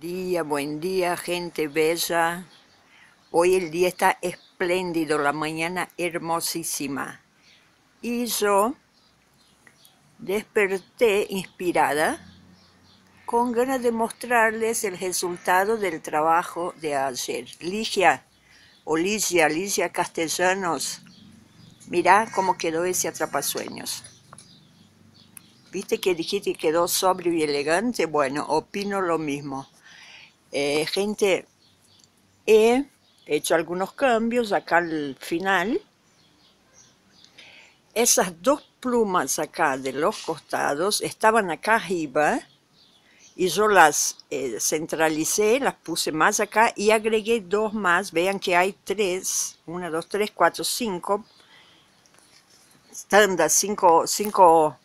Día, buen día, gente bella. Hoy el día está espléndido, la mañana hermosísima. Y yo desperté inspirada con ganas de mostrarles el resultado del trabajo de ayer. Ligia, o Ligia, Ligia Castellanos, mirá cómo quedó ese atrapasueños. ¿Viste que dijiste que quedó sobrio y elegante? Bueno, opino lo mismo. Eh, gente, he hecho algunos cambios acá al final. Esas dos plumas acá de los costados estaban acá arriba y yo las eh, centralicé, las puse más acá y agregué dos más. Vean que hay tres, una, dos, tres, cuatro, cinco. Tandas, cinco, cinco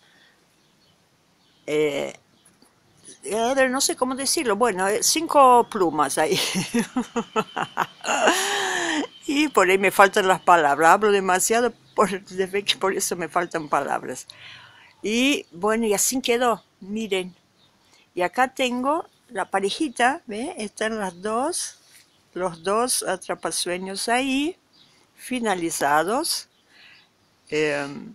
eh, eh, no sé cómo decirlo, bueno, eh, cinco plumas ahí. y por ahí me faltan las palabras, hablo demasiado, por, por eso me faltan palabras. Y bueno, y así quedó, miren. Y acá tengo la parejita, ¿ve? Están las dos, los dos atrapasueños ahí, finalizados. Em,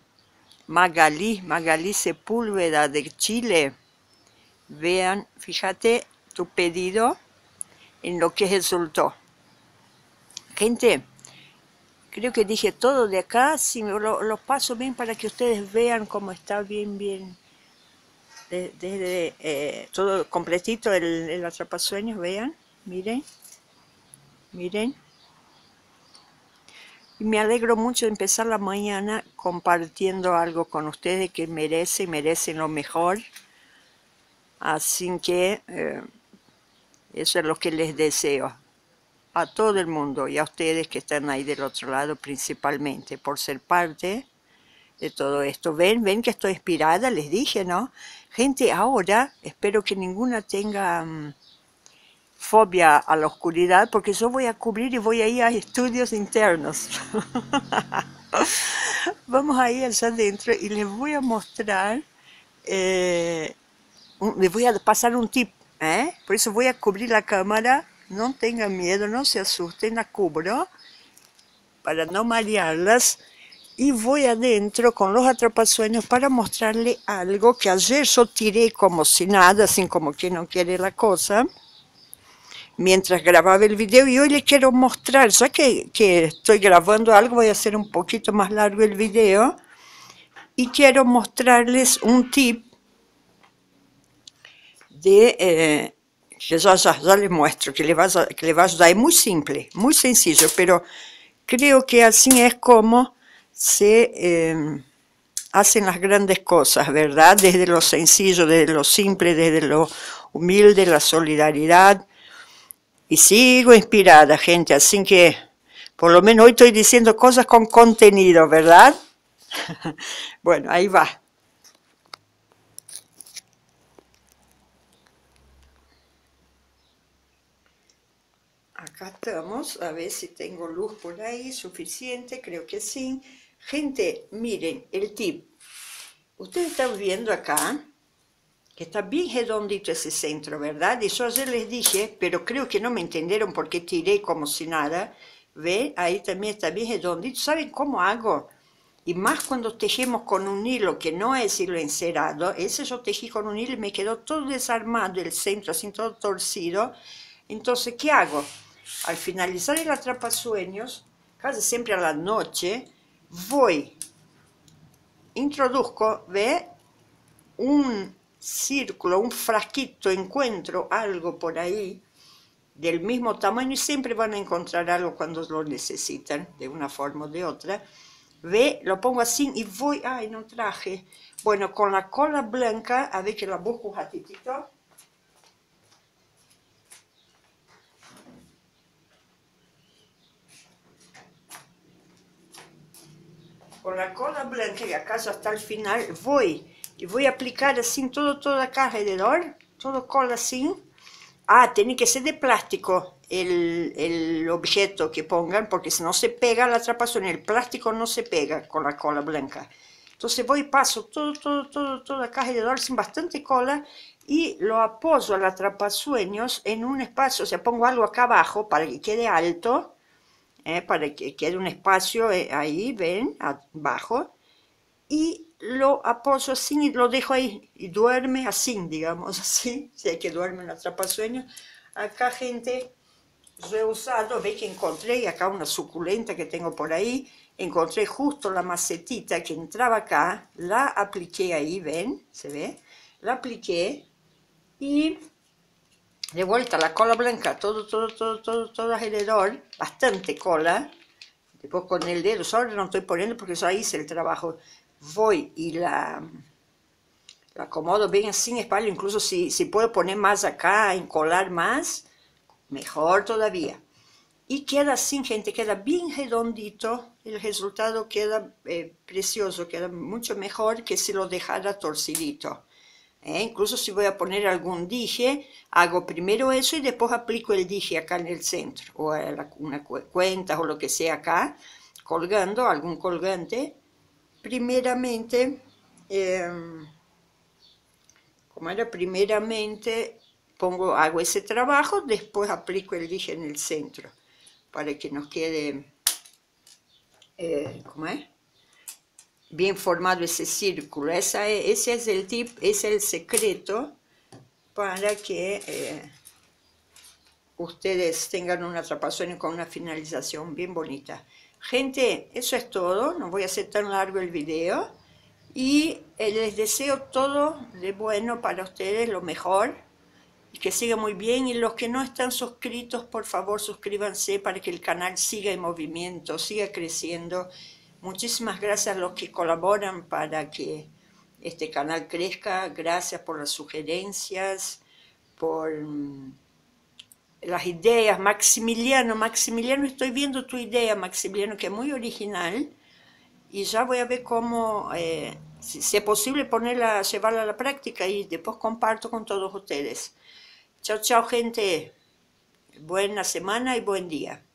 Magalí, Magalí Sepúlveda de Chile. Vean, fíjate tu pedido en lo que resultó. Gente, creo que dije todo de acá, si lo, lo paso bien para que ustedes vean cómo está bien, bien, desde, eh, todo completito el, el atrapasueños, vean, miren, miren. Y me alegro mucho de empezar la mañana compartiendo algo con ustedes que merece y merecen lo mejor. Así que eh, eso es lo que les deseo a todo el mundo y a ustedes que están ahí del otro lado principalmente por ser parte de todo esto. Ven, ven que estoy inspirada, les dije, ¿no? Gente, ahora espero que ninguna tenga mm, fobia a la oscuridad porque yo voy a cubrir y voy a ir a estudios internos. Vamos a ir allá adentro y les voy a mostrar eh, le voy a pasar un tip, ¿eh? Por eso voy a cubrir la cámara, no tengan miedo, no se asusten, la cubro para no marearlas y voy adentro con los atrapasueños para mostrarle algo que ayer yo tiré como si nada, así como que no quiere la cosa, mientras grababa el video y hoy le quiero mostrar, ya que, que estoy grabando algo, voy a hacer un poquito más largo el video y quiero mostrarles un tip de eh, le muestro, que le, va a, que le va a muy sencillo, pero creo que así es como se eh, hacen las grandes cosas, ¿verdad? Desde lo sencillo, desde lo simple, desde lo humilde, la solidaridad. Y sigo inspirada, gente, así que por lo menos hoy estoy diciendo cosas con contenido, ¿verdad? bueno, ahí va. Acá estamos, a ver si tengo luz por ahí, suficiente, creo que sí. Gente, miren, el tip. Ustedes están viendo acá, que está bien redondito ese centro, ¿verdad? Y yo ayer les dije, pero creo que no me entendieron porque tiré como si nada. ¿Ve? Ahí también está bien redondito. ¿Saben cómo hago? Y más cuando tejemos con un hilo, que no es hilo encerado, ese yo tejí con un hilo y me quedó todo desarmado, el centro así todo torcido. Entonces, ¿qué hago? al finalizar el atrapasueños, casi siempre a la noche, voy, introduzco, ve, un círculo, un frasquito, encuentro algo por ahí del mismo tamaño y siempre van a encontrar algo cuando lo necesitan, de una forma o de otra. Ve, lo pongo así y voy, ay, no traje. Bueno, con la cola blanca, a ver que la busco un con la cola blanca y acaso hasta el final, voy y voy a aplicar así todo, todo caja alrededor, todo cola así. Ah, tiene que ser de plástico el, objeto que pongan, porque si no se pega la atrapación, el plástico no se pega con la cola blanca. Entonces voy paso todo, todo, todo, la caja alrededor sin bastante cola y lo apoyo al atrapasueños en un espacio, o sea, pongo algo acá abajo para que quede alto ¿eh? para que quede un espacio eh, ahí, ven, abajo, y lo apoyo así y lo dejo ahí, y duerme así, digamos así, si hay que duerme en la sueño. Acá, gente, rehusado, ve que encontré, acá una suculenta que tengo por ahí, encontré justo la macetita que entraba acá, la apliqué ahí, ven, se ve, la apliqué, y de vuelta la cola blanca, todo, todo, todo, todo, todo alrededor, bastante cola. Después con el dedo, solo no estoy poniendo porque ya hice el trabajo. Voy y la, acomodo bien así en espalda, incluso si, si puedo poner más acá, encolar más, mejor todavía. Y queda así, gente, queda bien redondito, el resultado queda eh, precioso, queda mucho mejor que si lo dejara torcidito. ¿eh? Incluso si voy a poner algún dije, hago primero eso y después aplico el dije acá en el centro, o una cuenta o lo que sea acá, colgando algún colgante. Primeramente, em, como era primeramente, pongo, hago ese trabajo, después aplico el dije en el centro, para que nos quede, eh, ¿cómo es? bien formado ese círculo. Esa, e, ese es el tip, es el secreto para que eh, ustedes tengan una atrapación con una finalización bien bonita. Gente, eso es todo. No voy a hacer tan largo el video. Y eh, les deseo todo de bueno para ustedes, lo mejor. Y que siga muy bien. Y los que no están suscritos, por favor, suscríbanse para que el canal siga en movimiento, siga creciendo Muchísimas gracias a los que colaboran para que este canal crezca. Gracias por las sugerencias, por mm, las ideas. Maximiliano, Maximiliano, estoy viendo tu idea, Maximiliano, que es muy original. Y ya voy a ver cómo, eh, si, es posible, ponerla, llevarla a la práctica y después comparto con todos ustedes. Chao, chao, gente. Buena semana y buen día.